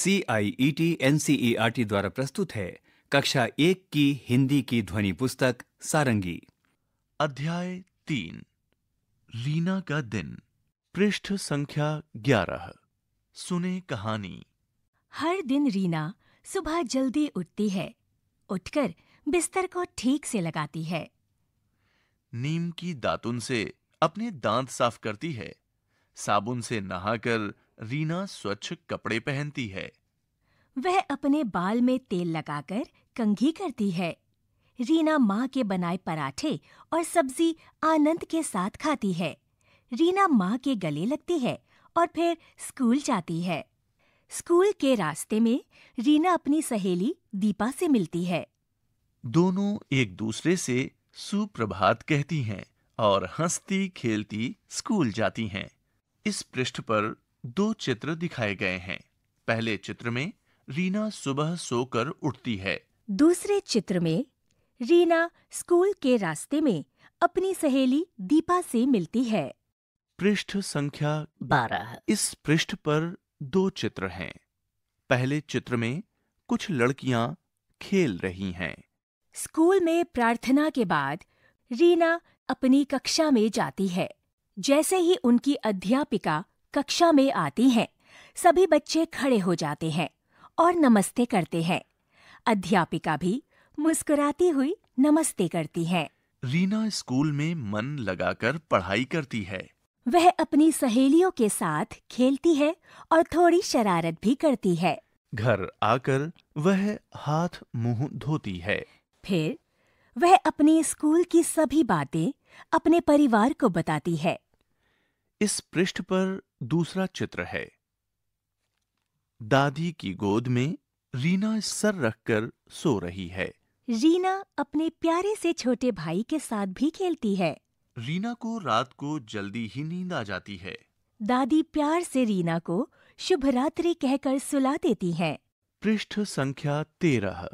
C I E T N C E R T द्वारा प्रस्तुत है कक्षा एक की हिंदी की ध्वनि पुस्तक सारंगी अध्याय तीन लीना का दिन पृष्ठ संख्या ग्यारह सुने कहानी हर दिन रीना सुबह जल्दी उठती है उठकर बिस्तर को ठीक से लगाती है नीम की दातुन से अपने दांत साफ करती है साबुन से नहाकर रीना स्वच्छ कपड़े पहनती है वह अपने बाल में तेल लगाकर कंघी करती है रीना माँ के बनाए पराठे और सब्जी आनंद के साथ खाती है रीना माँ के गले लगती है और फिर स्कूल जाती है स्कूल के रास्ते में रीना अपनी सहेली दीपा से मिलती है दोनों एक दूसरे से सुप्रभात कहती हैं और हंसती खेलती स्कूल जाती हैं इस पृष्ठ पर दो चित्र दिखाए गए हैं पहले चित्र में रीना सुबह सोकर उठती है दूसरे चित्र में रीना स्कूल के रास्ते में अपनी सहेली दीपा से मिलती है पृष्ठ संख्या बारह इस पृष्ठ पर दो चित्र हैं पहले चित्र में कुछ लड़कियां खेल रही हैं स्कूल में प्रार्थना के बाद रीना अपनी कक्षा में जाती है जैसे ही उनकी अध्यापिका कक्षा में आती हैं सभी बच्चे खड़े हो जाते हैं और नमस्ते करते हैं अध्यापिका भी मुस्कुराती हुई नमस्ते करती है रीना स्कूल में मन लगाकर पढ़ाई करती है वह अपनी सहेलियों के साथ खेलती है और थोड़ी शरारत भी करती है घर आकर वह हाथ मुंह धोती है फिर वह अपने स्कूल की सभी बातें अपने परिवार को बताती है इस पृष्ठ पर दूसरा चित्र है दादी की गोद में रीना सर रखकर सो रही है रीना अपने प्यारे से छोटे भाई के साथ भी खेलती है रीना को रात को जल्दी ही नींद आ जाती है दादी प्यार से रीना को शुभ रात्रि कहकर सुला देती हैं। पृष्ठ संख्या तेरह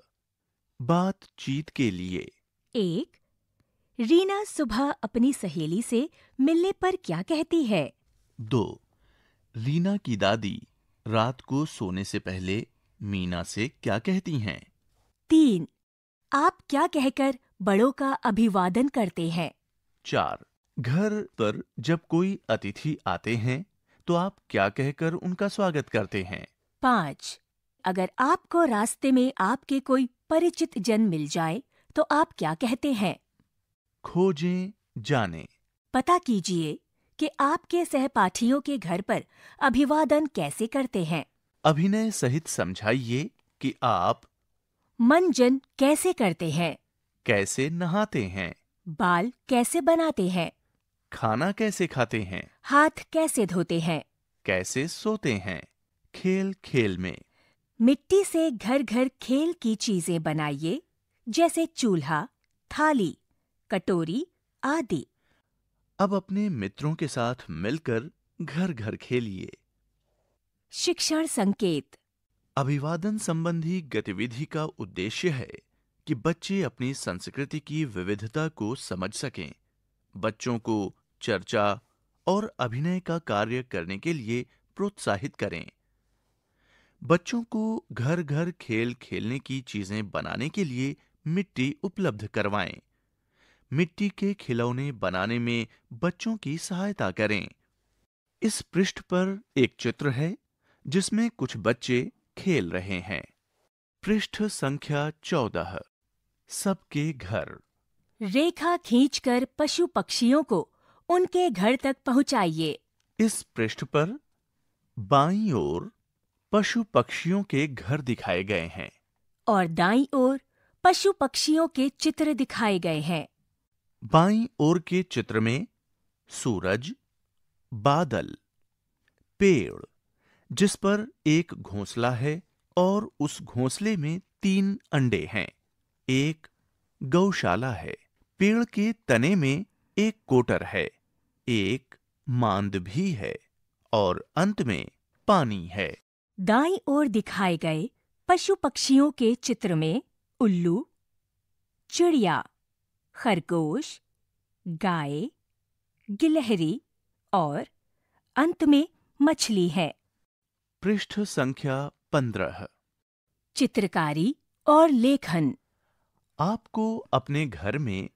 बातचीत के लिए एक रीना सुबह अपनी सहेली से मिलने पर क्या कहती है दो रीना की दादी रात को सोने से पहले मीना से क्या कहती हैं तीन आप क्या कहकर बड़ों का अभिवादन करते हैं चार घर पर जब कोई अतिथि आते हैं तो आप क्या कहकर उनका स्वागत करते हैं पाँच अगर आपको रास्ते में आपके कोई परिचित जन मिल जाए तो आप क्या कहते हैं खोजें जाने पता कीजिए कि आपके सहपाठियों के घर पर अभिवादन कैसे करते हैं अभिनय सहित समझाइए कि आप मंजन कैसे करते हैं कैसे नहाते हैं बाल कैसे बनाते हैं खाना कैसे खाते हैं हाथ कैसे धोते हैं कैसे सोते हैं खेल खेल में मिट्टी से घर घर खेल की चीजें बनाइए जैसे चूल्हा थाली कटोरी आदि अब अपने मित्रों के साथ मिलकर घर घर खेलिए शिक्षण संकेत अभिवादन संबंधी गतिविधि का उद्देश्य है कि बच्चे अपनी संस्कृति की विविधता को समझ सकें बच्चों को चर्चा और अभिनय का कार्य करने के लिए प्रोत्साहित करें बच्चों को घर-घर खेल खेलने की चीजें बनाने के लिए मिट्टी उपलब्ध करवाएं मिट्टी के खिलौने बनाने में बच्चों की सहायता करें इस पृष्ठ पर एक चित्र है जिसमें कुछ बच्चे खेल रहे हैं पृष्ठ संख्या चौदह सबके घर रेखा खींचकर पशु पक्षियों को उनके घर तक पहुंचाइए इस पृष्ठ पर बाई ओर पशु पक्षियों के घर दिखाए गए हैं और दाई ओर पशु पक्षियों के चित्र दिखाए गए हैं बाई ओर के चित्र में सूरज बादल पेड़ जिस पर एक घोंसला है और उस घोंसले में तीन अंडे हैं एक गौशाला है पेड़ के तने में एक कोटर है एक मांद भी है और अंत में पानी है दाई ओर दिखाए गए पशु पक्षियों के चित्र में उल्लू चिड़िया खरगोश गाय गिलहरी और अंत में मछली है पृष्ठ संख्या पंद्रह चित्रकारी और लेखन आपको अपने घर में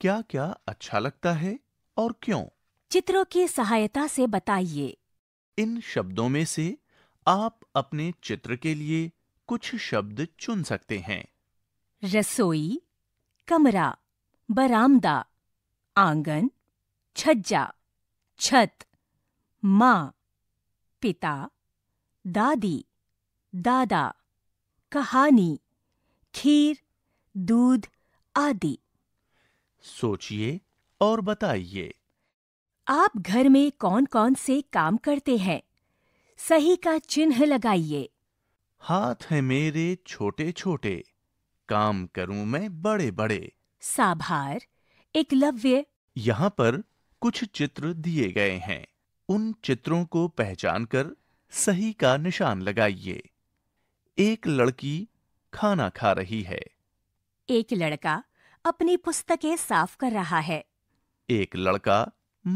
क्या क्या अच्छा लगता है और क्यों चित्रों की सहायता से बताइए इन शब्दों में से आप अपने चित्र के लिए कुछ शब्द चुन सकते हैं रसोई कमरा बरामदा आंगन छज्जा छत माँ पिता दादी दादा कहानी खीर दूध आदि सोचिए और बताइए आप घर में कौन-कौन से काम करते हैं सही का चिन्ह लगाइए हाथ है मेरे छोटे-छोटे काम करूं मैं बड़े-बड़े साभार एकलव्य यहाँ पर कुछ चित्र दिए गए हैं उन चित्रों को पहचानकर सही का निशान लगाइए एक लड़की खाना खा रही है एक लड़का अपनी पुस्तकें साफ कर रहा है एक लड़का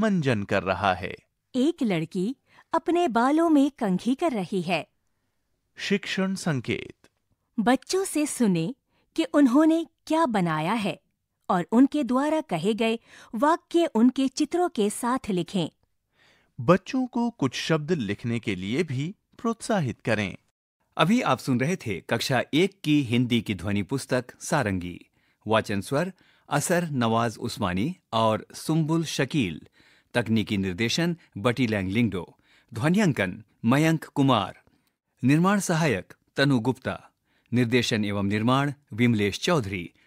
मंजन कर रहा है एक लड़की अपने बालों में कंघी कर रही है शिक्षण संकेत बच्चों से सुने कि उन्होंने क्या बनाया है और उनके द्वारा कहे गए वाक्य उनके चित्रों के साथ लिखें बच्चों को कुछ शब्द लिखने के लिए भी प्रोत्साहित करें अभी आप सुन रहे थे कक्षा एक की हिंदी की ध्वनि पुस्तक सारंगी वाचन स्वर असर नवाज उस्मानी और सुम्बुल शकील तकनीकी निर्देशन बटी लैंग लिंगडो ध्वनियांकन मयंक कुमार निर्माण सहायक तनु गुप्ता निर्देशन एवं निर्माण विमलेश चौधरी